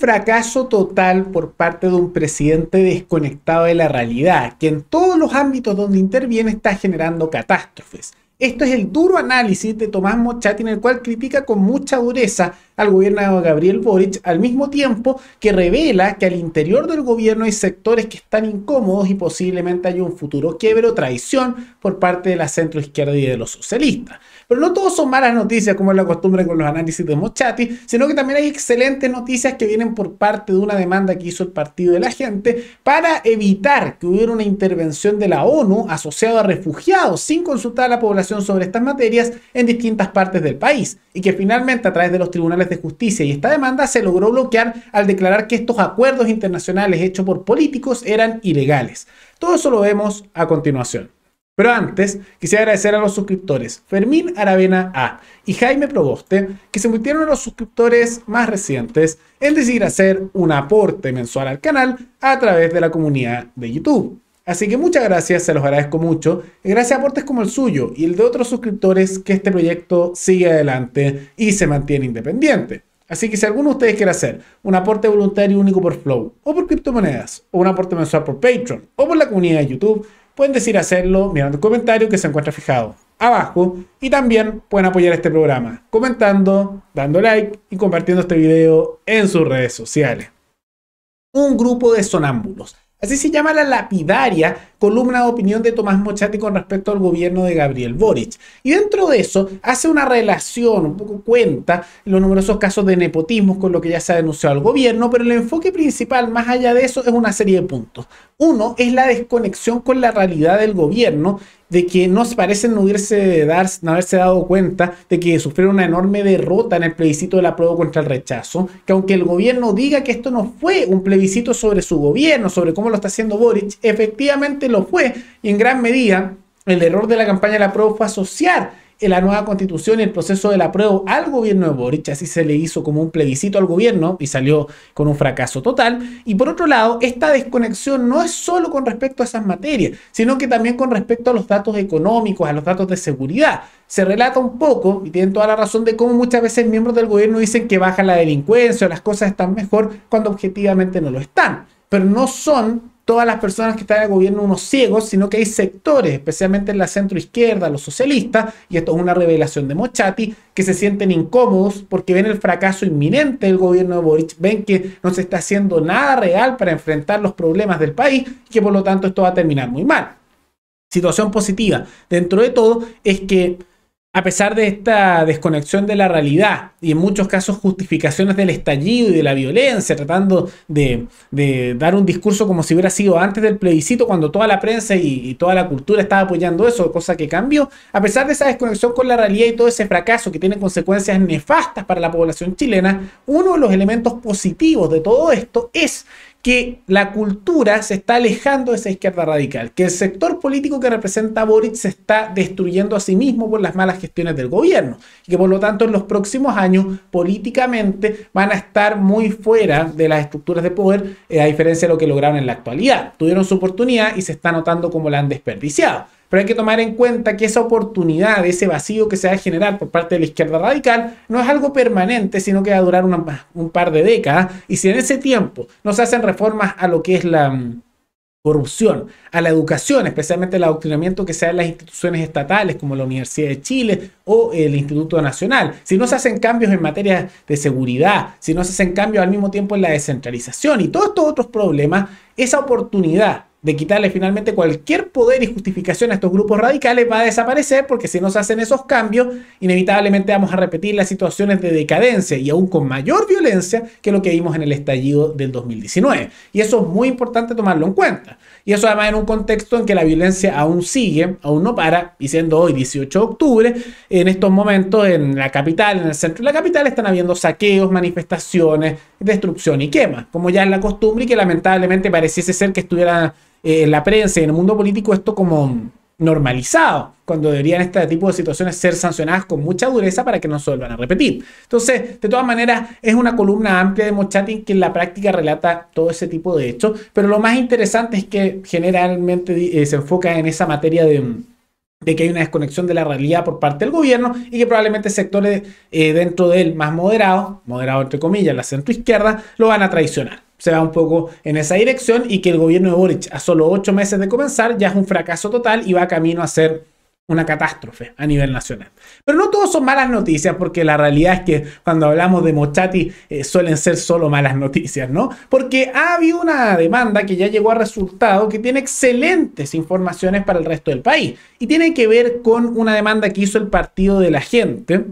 fracaso total por parte de un presidente desconectado de la realidad, que en todos los ámbitos donde interviene está generando catástrofes. Esto es el duro análisis de Tomás Mochatti, en el cual critica con mucha dureza al gobierno de Gabriel Boric, al mismo tiempo que revela que al interior del gobierno hay sectores que están incómodos y posiblemente hay un futuro quiebre o traición por parte de la centro izquierda y de los socialistas. Pero no todos son malas noticias, como es la costumbre con los análisis de Mochati, sino que también hay excelentes noticias que vienen por parte de una demanda que hizo el Partido de la Gente para evitar que hubiera una intervención de la ONU asociada a refugiados sin consultar a la población sobre estas materias en distintas partes del país y que finalmente a través de los tribunales de justicia y esta demanda se logró bloquear al declarar que estos acuerdos internacionales hechos por políticos eran ilegales. Todo eso lo vemos a continuación. Pero antes, quisiera agradecer a los suscriptores Fermín Aravena A y Jaime Proboste, que se convirtieron a los suscriptores más recientes en decidir hacer un aporte mensual al canal a través de la comunidad de YouTube. Así que muchas gracias, se los agradezco mucho. Gracias a aportes como el suyo y el de otros suscriptores que este proyecto sigue adelante y se mantiene independiente. Así que si alguno de ustedes quiere hacer un aporte voluntario único por Flow o por criptomonedas o un aporte mensual por Patreon o por la comunidad de YouTube, pueden decir hacerlo mirando el comentario que se encuentra fijado abajo y también pueden apoyar este programa comentando, dando like y compartiendo este video en sus redes sociales. Un grupo de sonámbulos Así se llama la lapidaria columna de opinión de Tomás Mochati con respecto al gobierno de Gabriel Boric. Y dentro de eso hace una relación, un poco cuenta los numerosos casos de nepotismo con lo que ya se ha denunciado al gobierno, pero el enfoque principal más allá de eso es una serie de puntos. Uno es la desconexión con la realidad del gobierno de que no parecen no hubiese dar, no haberse dado cuenta de que sufrieron una enorme derrota en el plebiscito de la prueba contra el rechazo, que aunque el gobierno diga que esto no fue un plebiscito sobre su gobierno, sobre cómo lo está haciendo Boric, efectivamente lo fue, y en gran medida el error de la campaña de la prueba fue asociar en la nueva constitución y el proceso de la prueba al gobierno de Boric, así se le hizo como un plebiscito al gobierno y salió con un fracaso total. Y por otro lado, esta desconexión no es solo con respecto a esas materias, sino que también con respecto a los datos económicos, a los datos de seguridad. Se relata un poco, y tienen toda la razón, de cómo muchas veces miembros del gobierno dicen que baja la delincuencia o las cosas están mejor cuando objetivamente no lo están, pero no son todas las personas que están en el gobierno unos ciegos, sino que hay sectores, especialmente en la centro izquierda los socialistas, y esto es una revelación de Mochati, que se sienten incómodos porque ven el fracaso inminente del gobierno de Boric, ven que no se está haciendo nada real para enfrentar los problemas del país y que por lo tanto esto va a terminar muy mal. Situación positiva dentro de todo es que a pesar de esta desconexión de la realidad y en muchos casos justificaciones del estallido y de la violencia, tratando de, dar un discurso como si hubiera sido antes del plebiscito, cuando toda la prensa y, y, toda la cultura estaba apoyando eso, cosa que cambió, a pesar de esa desconexión con la realidad y todo ese fracaso que tiene consecuencias nefastas para la población chilena, uno de los elementos positivos de todo esto es que la cultura se está alejando de esa izquierda radical, que el sector político que representa Boric se está destruyendo a sí mismo por las malas gestiones del gobierno y que por lo tanto en los próximos años políticamente van a estar muy fuera de las estructuras de poder eh, a diferencia de lo que lograron en la actualidad. Tuvieron su oportunidad y se está notando como la han desperdiciado. Pero hay que tomar en cuenta que esa oportunidad, ese vacío que se va a generar por parte de la izquierda radical, no es algo permanente, sino que va a durar un par de décadas. Y si en ese tiempo no se hacen reformas a lo que es la mm, corrupción, a la educación, especialmente el adoctrinamiento que se da en las instituciones estatales como la Universidad de Chile o el Instituto Nacional. Si no se hacen cambios en materia de seguridad, si no se hacen cambios al mismo tiempo en la descentralización y todos estos otros problemas, esa oportunidad de quitarle finalmente cualquier poder y justificación a estos grupos radicales va a desaparecer porque si no se hacen esos cambios, inevitablemente vamos a repetir las situaciones de decadencia y aún con mayor violencia que lo que vimos en el estallido del 2019. Y eso es muy importante tomarlo en cuenta. Y eso además en un contexto en que la violencia aún sigue, aún no para, y siendo hoy 18 de octubre, en estos momentos en la capital, en el centro de la capital, están habiendo saqueos, manifestaciones, destrucción y quemas como ya es la costumbre y que lamentablemente pareciese ser que estuviera eh, en la prensa y en el mundo político esto como mm. normalizado, cuando deberían este tipo de situaciones ser sancionadas con mucha dureza para que no se vuelvan a repetir. Entonces, de todas maneras, es una columna amplia de Mochatin que en la práctica relata todo ese tipo de hechos, pero lo más interesante es que generalmente eh, se enfoca en esa materia de de que hay una desconexión de la realidad por parte del gobierno y que probablemente sectores eh, dentro de él más moderados, moderado entre comillas, la centroizquierda, lo van a traicionar. Se va un poco en esa dirección y que el gobierno de Boric, a solo ocho meses de comenzar, ya es un fracaso total y va camino a ser una catástrofe a nivel nacional. Pero no todos son malas noticias, porque la realidad es que cuando hablamos de Mochati eh, suelen ser solo malas noticias, ¿no? Porque ha habido una demanda que ya llegó a resultado que tiene excelentes informaciones para el resto del país y tiene que ver con una demanda que hizo el Partido de la Gente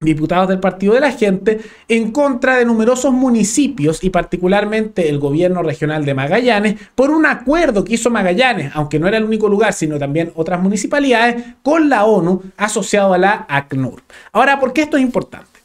diputados del Partido de la Gente en contra de numerosos municipios y particularmente el gobierno regional de Magallanes por un acuerdo que hizo Magallanes, aunque no era el único lugar, sino también otras municipalidades, con la ONU asociado a la ACNUR. Ahora, ¿por qué esto es importante?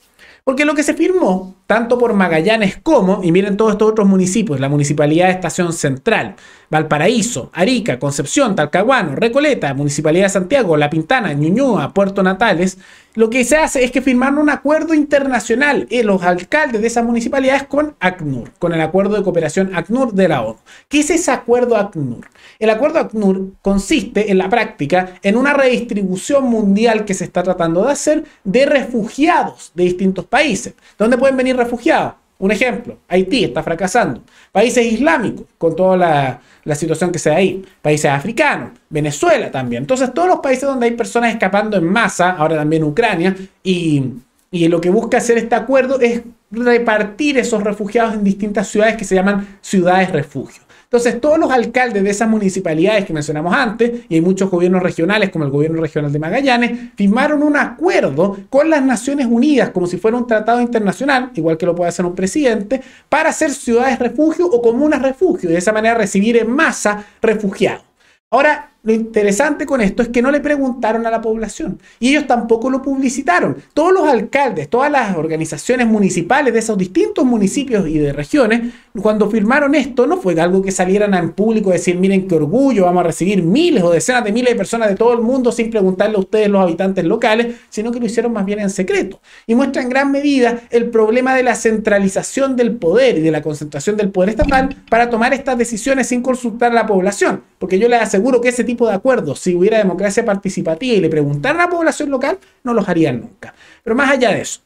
Porque lo que se firmó, tanto por Magallanes como, y miren todos estos otros municipios, la Municipalidad de Estación Central, Valparaíso, Arica, Concepción, Talcahuano, Recoleta, Municipalidad de Santiago, La Pintana, Ñuñoa, Puerto Natales, lo que se hace es que firmaron un acuerdo internacional en los alcaldes de esas municipalidades con ACNUR, con el acuerdo de cooperación ACNUR de la ONU. ¿Qué es ese acuerdo ACNUR? El acuerdo ACNUR consiste en la práctica en una redistribución mundial que se está tratando de hacer de refugiados de distintos países países. donde pueden venir refugiados? Un ejemplo, Haití está fracasando. Países islámicos, con toda la, situación que se da ahí. Países africanos, Venezuela también. Entonces, todos los países donde hay personas escapando en masa, ahora también Ucrania, y, y lo que busca hacer este acuerdo es repartir esos refugiados en distintas ciudades que se llaman ciudades refugio. Entonces, todos los alcaldes de esas municipalidades que mencionamos antes, y hay muchos gobiernos regionales, como el gobierno regional de Magallanes, firmaron un acuerdo con las Naciones Unidas, como si fuera un tratado internacional, igual que lo puede hacer un presidente, para hacer ciudades refugio o comunas refugio, y de esa manera recibir en masa refugiados. Ahora, lo interesante con esto es que no le preguntaron a la población y ellos tampoco lo publicitaron. Todos los alcaldes, todas las organizaciones municipales de esos distintos municipios y de regiones cuando firmaron esto, no fue algo que salieran en público a decir, miren qué orgullo, vamos a recibir miles o decenas de miles de personas de todo el mundo sin preguntarle a ustedes los habitantes locales, sino que lo hicieron más bien en secreto. Y muestra en gran medida el problema de la centralización del poder y de la concentración del poder estatal para tomar estas decisiones sin consultar a la población. Porque yo les aseguro que ese tipo de acuerdos, si hubiera democracia participativa y le preguntaran a la población local, no los harían nunca. Pero más allá de eso,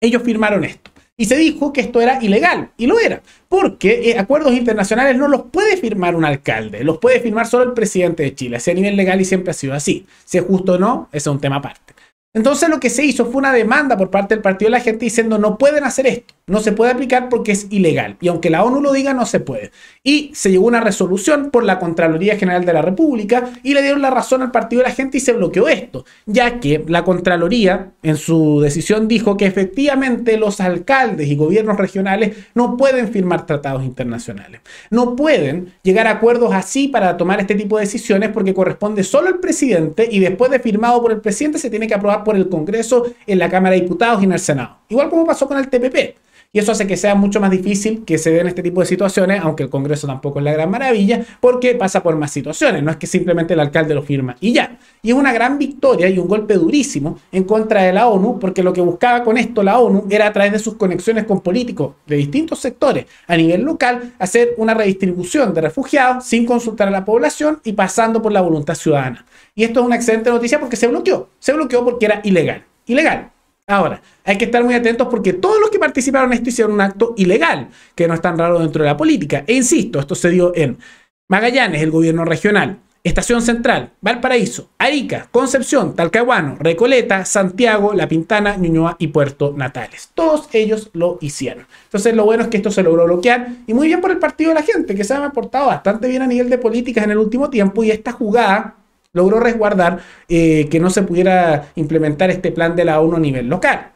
ellos firmaron esto y se dijo que esto era ilegal, y lo era, porque eh, acuerdos internacionales no los puede firmar un alcalde, los puede firmar solo el presidente de Chile, así a nivel legal y siempre ha sido así. Si es justo o no, Eso es un tema aparte. Entonces lo que se hizo fue una demanda por parte del Partido de la Gente diciendo no pueden hacer esto. No se puede aplicar porque es ilegal. Y aunque la ONU lo diga, no se puede. Y se llegó una resolución por la Contraloría General de la República y le dieron la razón al Partido de la Gente y se bloqueó esto, ya que la Contraloría en su decisión dijo que efectivamente los alcaldes y gobiernos regionales no pueden firmar tratados internacionales. No pueden llegar a acuerdos así para tomar este tipo de decisiones porque corresponde solo al presidente y después de firmado por el presidente se tiene que aprobar por el Congreso, en la Cámara de Diputados y en el Senado. Igual como pasó con el TPP y eso hace que sea mucho más difícil que se den este tipo de situaciones, aunque el Congreso tampoco es la gran maravilla, porque pasa por más situaciones, no es que simplemente el alcalde lo firma y ya. Y es una gran victoria y un golpe durísimo en contra de la ONU, porque lo que buscaba con esto la ONU era a través de sus conexiones con políticos de distintos sectores a nivel local, hacer una redistribución de refugiados sin consultar a la población y pasando por la voluntad ciudadana. Y esto es una excelente noticia porque se bloqueó, se bloqueó porque era ilegal. Ilegal. Ahora, hay que estar muy atentos porque todos los que participaron en esto hicieron un acto ilegal, que no es tan raro dentro de la política. E insisto, esto se dio en Magallanes, el gobierno regional, Estación Central, Valparaíso, Arica, Concepción, Talcahuano, Recoleta, Santiago, La Pintana, Ñuñoa y Puerto Natales. Todos ellos lo hicieron. Entonces lo bueno es que esto se logró bloquear y muy bien por el partido de la gente, que se ha aportado bastante bien a nivel de políticas en el último tiempo y esta jugada logró resguardar eh, que no se pudiera implementar este plan de la ONU a nivel local.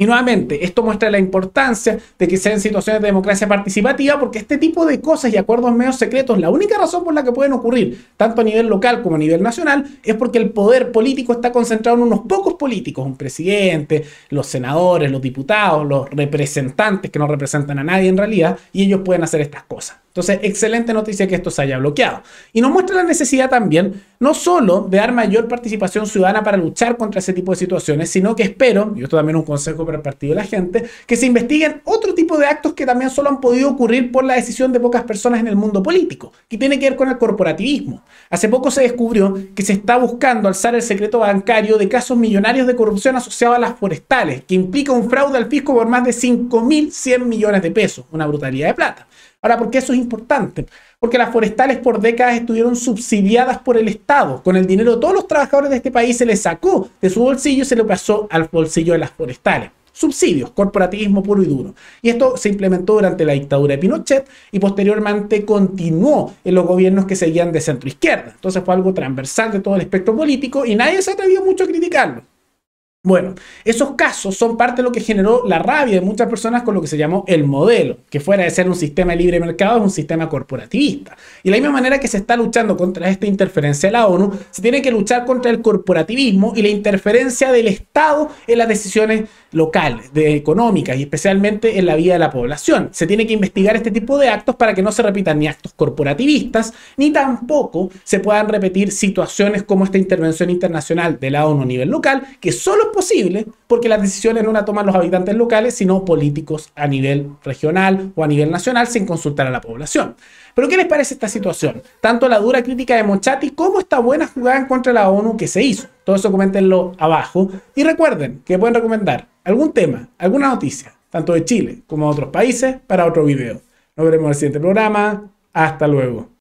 Y nuevamente, esto muestra la importancia de que sean situaciones de democracia participativa, porque este tipo de cosas y acuerdos medios secretos, la única razón por la que pueden ocurrir, tanto a nivel local como a nivel nacional, es porque el poder político está concentrado en unos pocos políticos, un presidente, los senadores, los diputados, los representantes que no representan a nadie en realidad, y ellos pueden hacer estas cosas. Entonces, excelente noticia que esto se haya bloqueado. Y nos muestra la necesidad también, no solo de dar mayor participación ciudadana para luchar contra ese tipo de situaciones, sino que espero, y esto también es un consejo para el partido de la gente, que se investiguen otro tipo de actos que también solo han podido ocurrir por la decisión de pocas personas en el mundo político, que tiene que ver con el corporativismo. Hace poco se descubrió que se está buscando alzar el secreto bancario de casos millonarios de corrupción asociados a las forestales, que implica un fraude al fisco por más de 5.100 millones de pesos, una brutalidad de plata. Ahora, ¿por qué eso es importante? Porque las forestales por décadas estuvieron subsidiadas por el Estado. Con el dinero de todos los trabajadores de este país se les sacó de su bolsillo y se lo pasó al bolsillo de las forestales subsidios, corporativismo puro y duro. Y esto se implementó durante la dictadura de Pinochet y posteriormente continuó en los gobiernos que seguían de centro izquierda. Entonces fue algo transversal de todo el espectro político y nadie se atrevió mucho a criticarlo. Bueno, esos casos son parte de lo que generó la rabia de muchas personas con lo que se llamó el modelo, que fuera de ser un sistema de libre mercado es un sistema corporativista. Y de la misma manera que se está luchando contra esta interferencia de la ONU, se tiene que luchar contra el corporativismo y la interferencia del Estado en las decisiones locales, económicas y especialmente en la vida de la población. Se tiene que investigar este tipo de actos para que no se repitan ni actos corporativistas, ni tampoco se puedan repetir situaciones como esta intervención internacional de la ONU a nivel local, que solo posible, porque las decisiones no las toman los habitantes locales, sino políticos a nivel regional o a nivel nacional sin consultar a la población. Pero ¿qué les parece esta situación? Tanto la dura crítica de Monchati como esta buena jugada en contra de la ONU que se hizo. Todo eso coméntenlo abajo. Y recuerden que pueden recomendar algún tema, alguna noticia, tanto de Chile como de otros países, para otro video. Nos veremos en el siguiente programa. Hasta luego.